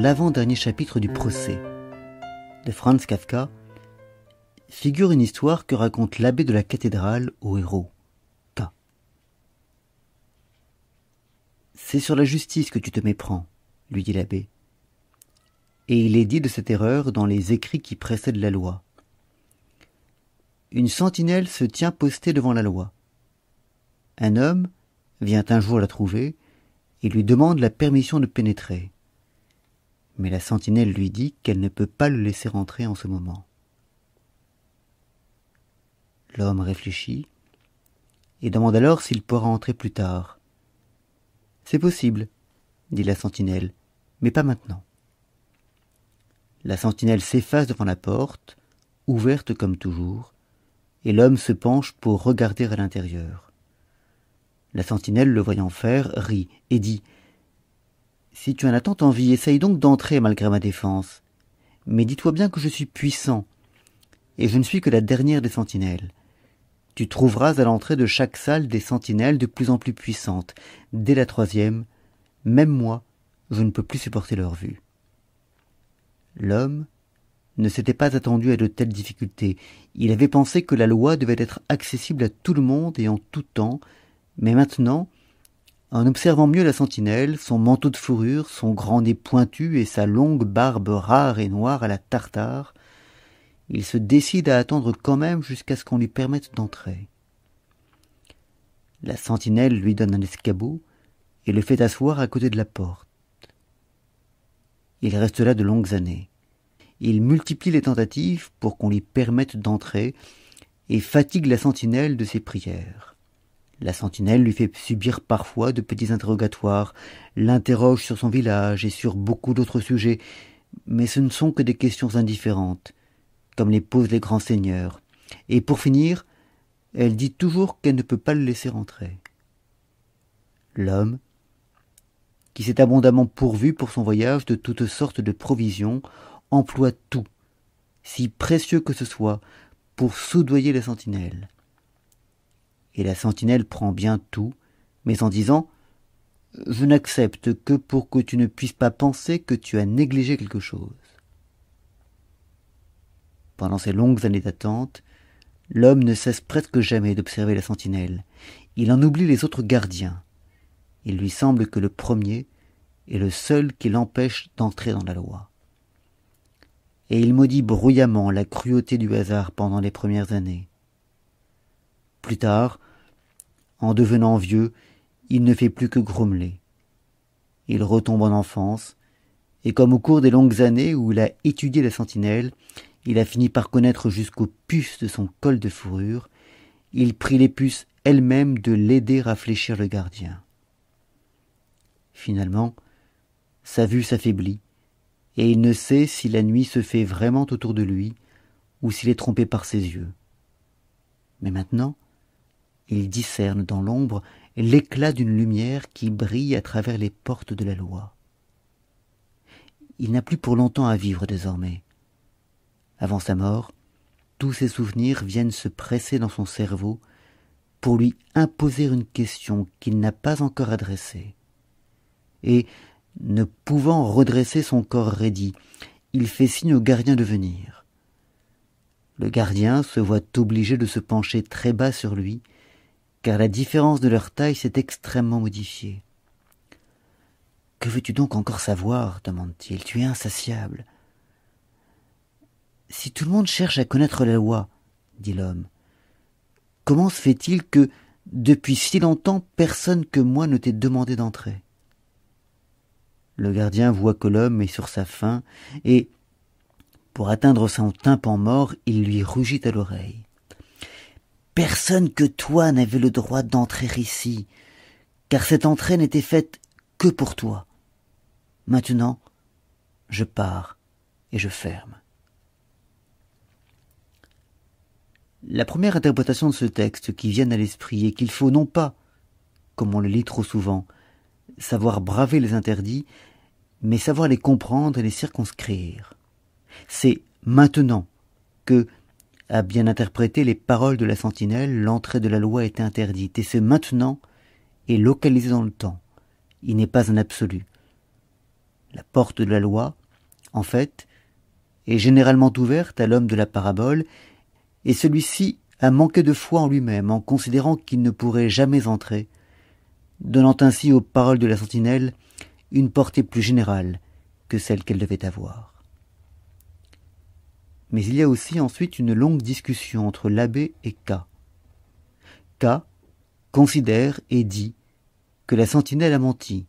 l'avant-dernier chapitre du procès de Franz Kafka figure une histoire que raconte l'abbé de la cathédrale au héros, C'est sur la justice que tu te méprends, lui dit l'abbé. Et il est dit de cette erreur dans les écrits qui précèdent la loi. Une sentinelle se tient postée devant la loi. Un homme vient un jour la trouver et lui demande la permission de pénétrer mais la sentinelle lui dit qu'elle ne peut pas le laisser entrer en ce moment. L'homme réfléchit et demande alors s'il pourra entrer plus tard. C'est possible, dit la sentinelle, mais pas maintenant. La sentinelle s'efface devant la porte, ouverte comme toujours, et l'homme se penche pour regarder à l'intérieur. La sentinelle, le voyant faire, rit et dit si tu en as tant envie, essaye donc d'entrer malgré ma défense. Mais dis-toi bien que je suis puissant, et je ne suis que la dernière des sentinelles. Tu trouveras à l'entrée de chaque salle des sentinelles de plus en plus puissantes. Dès la troisième, même moi, je ne peux plus supporter leur vue. L'homme ne s'était pas attendu à de telles difficultés. Il avait pensé que la loi devait être accessible à tout le monde et en tout temps, mais maintenant, en observant mieux la sentinelle, son manteau de fourrure, son grand nez pointu et sa longue barbe rare et noire à la tartare, il se décide à attendre quand même jusqu'à ce qu'on lui permette d'entrer. La sentinelle lui donne un escabeau et le fait asseoir à côté de la porte. Il reste là de longues années. Il multiplie les tentatives pour qu'on lui permette d'entrer et fatigue la sentinelle de ses prières la sentinelle lui fait subir parfois de petits interrogatoires l'interroge sur son village et sur beaucoup d'autres sujets mais ce ne sont que des questions indifférentes comme les posent les grands seigneurs et pour finir elle dit toujours qu'elle ne peut pas le laisser entrer l'homme qui s'est abondamment pourvu pour son voyage de toutes sortes de provisions emploie tout si précieux que ce soit pour soudoyer la sentinelle et la sentinelle prend bien tout, mais en disant Je n'accepte que pour que tu ne puisses pas penser que tu as négligé quelque chose. Pendant ces longues années d'attente, l'homme ne cesse presque jamais d'observer la sentinelle. Il en oublie les autres gardiens. Il lui semble que le premier est le seul qui l'empêche d'entrer dans la loi. Et il maudit bruyamment la cruauté du hasard pendant les premières années. Plus tard, en devenant vieux, il ne fait plus que grommeler. Il retombe en enfance, et comme au cours des longues années où il a étudié la sentinelle, il a fini par connaître jusqu'aux puces de son col de fourrure, il prit les puces elles-mêmes de l'aider à fléchir le gardien. Finalement, sa vue s'affaiblit, et il ne sait si la nuit se fait vraiment autour de lui, ou s'il est trompé par ses yeux. Mais maintenant, il discerne dans l'ombre l'éclat d'une lumière qui brille à travers les portes de la loi. Il n'a plus pour longtemps à vivre désormais. Avant sa mort, tous ses souvenirs viennent se presser dans son cerveau pour lui imposer une question qu'il n'a pas encore adressée. Et, ne pouvant redresser son corps raidi, il fait signe au gardien de venir. Le gardien se voit obligé de se pencher très bas sur lui car la différence de leur taille s'est extrêmement modifiée. Que veux-tu donc encore savoir demande-t-il. Tu es insatiable. Si tout le monde cherche à connaître la loi, dit l'homme, comment se fait-il que, depuis si longtemps, personne que moi ne t'ait demandé d'entrer Le gardien voit que l'homme est sur sa faim et, pour atteindre son tympan mort, il lui rugit à l'oreille personne que toi n'avait le droit d'entrer ici, car cette entrée n'était faite que pour toi. Maintenant, je pars et je ferme. La première interprétation de ce texte qui vient à l'esprit est qu'il faut non pas, comme on le lit trop souvent, savoir braver les interdits, mais savoir les comprendre et les circonscrire. C'est maintenant que, à bien interpréter les paroles de la sentinelle, l'entrée de la loi était interdite, et ce maintenant est localisé dans le temps. Il n'est pas un absolu. La porte de la loi, en fait, est généralement ouverte à l'homme de la parabole, et celui-ci a manqué de foi en lui-même en considérant qu'il ne pourrait jamais entrer, donnant ainsi aux paroles de la sentinelle une portée plus générale que celle qu'elle devait avoir. Mais il y a aussi ensuite une longue discussion entre l'abbé et K. K considère et dit que la sentinelle a menti.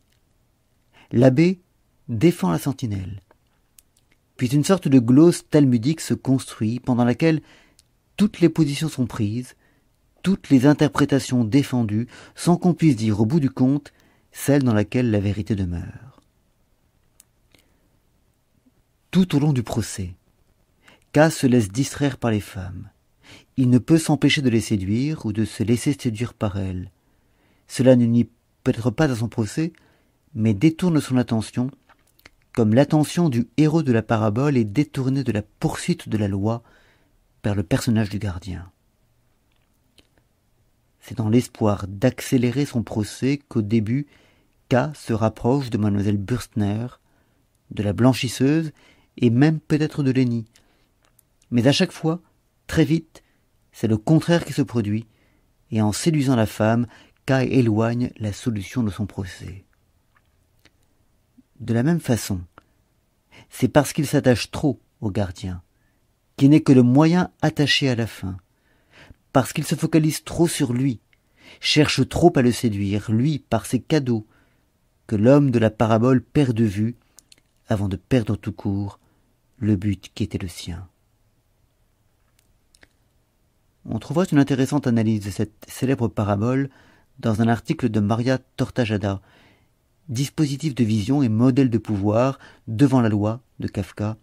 L'abbé défend la sentinelle. Puis une sorte de glosse talmudique se construit pendant laquelle toutes les positions sont prises, toutes les interprétations défendues, sans qu'on puisse dire au bout du compte celle dans laquelle la vérité demeure. Tout au long du procès, K se laisse distraire par les femmes. Il ne peut s'empêcher de les séduire ou de se laisser séduire par elles. Cela ne nuit peut-être pas à son procès, mais détourne son attention, comme l'attention du héros de la parabole est détournée de la poursuite de la loi par le personnage du gardien. C'est dans l'espoir d'accélérer son procès qu'au début, K se rapproche de mademoiselle Burstner, de la blanchisseuse et même peut-être de Lénie. Mais à chaque fois, très vite, c'est le contraire qui se produit, et en séduisant la femme, Kai éloigne la solution de son procès. De la même façon, c'est parce qu'il s'attache trop au gardien, qui n'est que le moyen attaché à la fin, parce qu'il se focalise trop sur lui, cherche trop à le séduire, lui, par ses cadeaux, que l'homme de la parabole perd de vue, avant de perdre tout court, le but qui était le sien. On trouvera une intéressante analyse de cette célèbre parabole dans un article de Maria Tortajada, Dispositif de vision et modèle de pouvoir devant la loi de Kafka,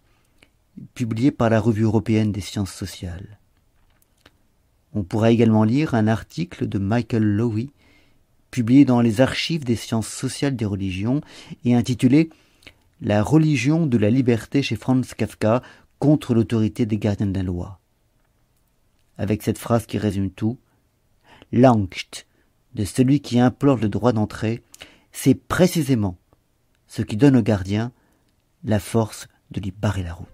publié par la Revue européenne des sciences sociales. On pourra également lire un article de Michael Lowy, publié dans les archives des sciences sociales des religions et intitulé La religion de la liberté chez Franz Kafka contre l'autorité des gardiens de la loi avec cette phrase qui résume tout. L'angst de celui qui implore le droit d'entrer, c'est précisément ce qui donne au gardien la force de lui barrer la route.